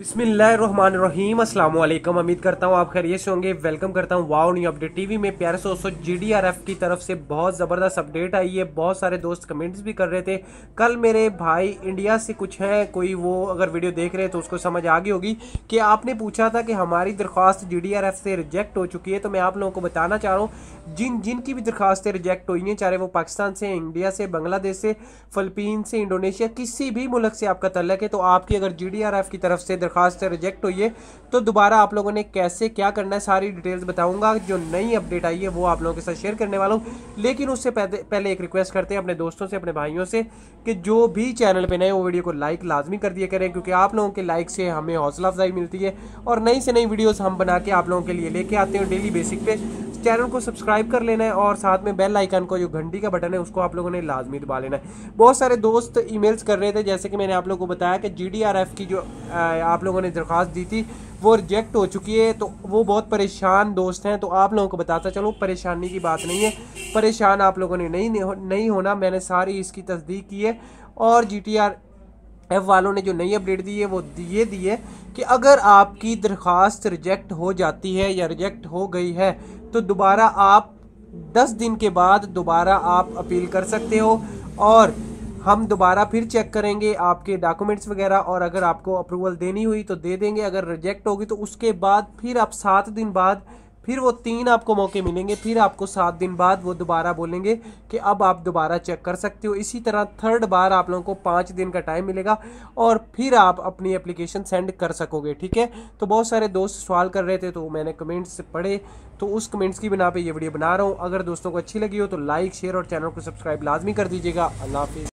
बिस्मिल्लाम अस्सलाम उम्मीद करता हूँ आप खैरियत होंगे वेलकम करता हूँ वाओ न्यू अपडेट टीवी में प्यारे आर एफ की तरफ से बहुत ज़बरदस्त अपडेट आई है बहुत सारे दोस्त कमेंट्स भी कर रहे थे कल मेरे भाई इंडिया से कुछ हैं कोई वो अगर वीडियो देख रहे हैं तो उसको समझ आ गई होगी कि आपने पूछा था कि हमारी दरख्वास्त जी से रिजेक्ट हो चुकी है तो मैं आप लोगों को बताना चाह रहा हूँ जिन जिन की भी दरख्वास्तें रिजेक्ट हुई हैं चाहे वो पाकिस्तान से इंडिया से बांग्लादेश से फिलिपीन से इंडोनेशिया किसी भी मुल्क से आपका तलक है तो आपकी अगर जी की तरफ से दरखास्त रिजेक्ट हुई है तो दोबारा आप लोगों ने कैसे क्या करना है सारी डिटेल्स बताऊंगा जो नई अपडेट आई है वो आप लोगों के साथ शेयर करने वाला हूँ लेकिन उससे पहले एक रिक्वेस्ट करते हैं अपने दोस्तों से अपने भाइयों से कि जो भी चैनल पर नए वो वीडियो को लाइक लाजमी कर दिया करें क्योंकि आप लोगों के लाइक से हमें हौसला अफजाई मिलती है और नई से नई वीडियोज़ हम बना के आप लोगों के लिए लेके आते हैं डेली बेसिक पे चैनल को सब्सक्राइब कर लेना है और साथ में बेल आइकन को जो घंटी का बटन है उसको आप लोगों ने लाजमी दबा लेना है बहुत सारे दोस्त ईमेल्स कर रहे थे जैसे कि मैंने आप लोगों को बताया कि जीडीआरएफ की जो आप लोगों ने दरख्वास्त दी थी वो रिजेक्ट हो चुकी है तो वो बहुत परेशान दोस्त हैं तो आप लोगों को बताता चलो परेशानी की बात नहीं है परेशान आप लोगों ने नहीं नहीं होना मैंने सारी इसकी तस्दीक की है और जी टी आर एफ वालों ने जो नई अपडेट दी है वो ये दी है कि अगर आपकी दरख्वास्त रिजेक्ट हो जाती है या रिजेक्ट हो गई है तो दोबारा आप 10 दिन के बाद दोबारा आप अपील कर सकते हो और हम दोबारा फिर चेक करेंगे आपके डॉक्यूमेंट्स वगैरह और अगर आपको अप्रूवल देनी हुई तो दे देंगे अगर रिजेक्ट होगी तो उसके बाद फिर आप सात दिन बाद फिर वो तीन आपको मौके मिलेंगे फिर आपको सात दिन बाद वो दोबारा बोलेंगे कि अब आप दोबारा चेक कर सकते हो इसी तरह थर्ड बार आप लोगों को पाँच दिन का टाइम मिलेगा और फिर आप अपनी एप्लीकेशन सेंड कर सकोगे ठीक है तो बहुत सारे दोस्त सवाल कर रहे थे तो मैंने कमेंट्स पढ़े तो उस कमेंट्स की बिना पर ये वीडियो बना रहा हूँ अगर दोस्तों को अच्छी लगी हो तो लाइक शेयर और चैनल को सब्सक्राइब लाजमी कर दीजिएगा अल्लाह हाफिज़